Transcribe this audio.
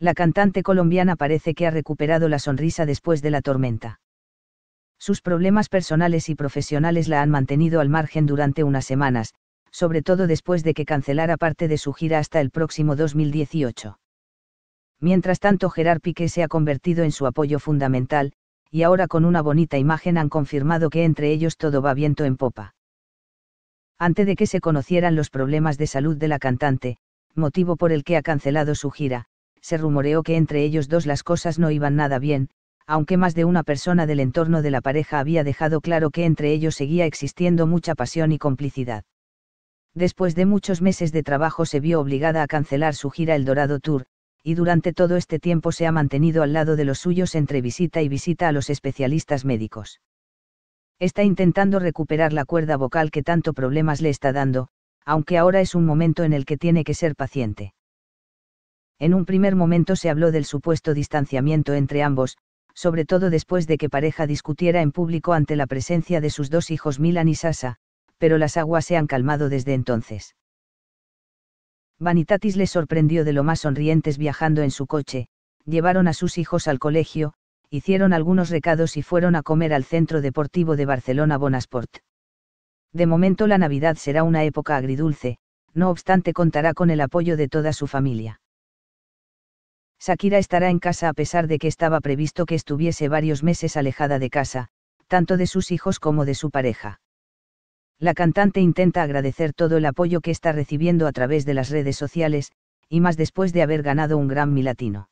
La cantante colombiana parece que ha recuperado la sonrisa después de la tormenta. Sus problemas personales y profesionales la han mantenido al margen durante unas semanas, sobre todo después de que cancelara parte de su gira hasta el próximo 2018. Mientras tanto, Gerard Piqué se ha convertido en su apoyo fundamental, y ahora con una bonita imagen han confirmado que entre ellos todo va viento en popa. Antes de que se conocieran los problemas de salud de la cantante, motivo por el que ha cancelado su gira, se rumoreó que entre ellos dos las cosas no iban nada bien, aunque más de una persona del entorno de la pareja había dejado claro que entre ellos seguía existiendo mucha pasión y complicidad. Después de muchos meses de trabajo se vio obligada a cancelar su gira El Dorado Tour, y durante todo este tiempo se ha mantenido al lado de los suyos entre visita y visita a los especialistas médicos. Está intentando recuperar la cuerda vocal que tanto problemas le está dando, aunque ahora es un momento en el que tiene que ser paciente. En un primer momento se habló del supuesto distanciamiento entre ambos, sobre todo después de que pareja discutiera en público ante la presencia de sus dos hijos Milan y Sasa, pero las aguas se han calmado desde entonces. Vanitatis les sorprendió de lo más sonrientes viajando en su coche, llevaron a sus hijos al colegio, hicieron algunos recados y fueron a comer al Centro Deportivo de Barcelona Bonasport. De momento la Navidad será una época agridulce, no obstante contará con el apoyo de toda su familia. Shakira estará en casa a pesar de que estaba previsto que estuviese varios meses alejada de casa, tanto de sus hijos como de su pareja. La cantante intenta agradecer todo el apoyo que está recibiendo a través de las redes sociales, y más después de haber ganado un Grammy Latino.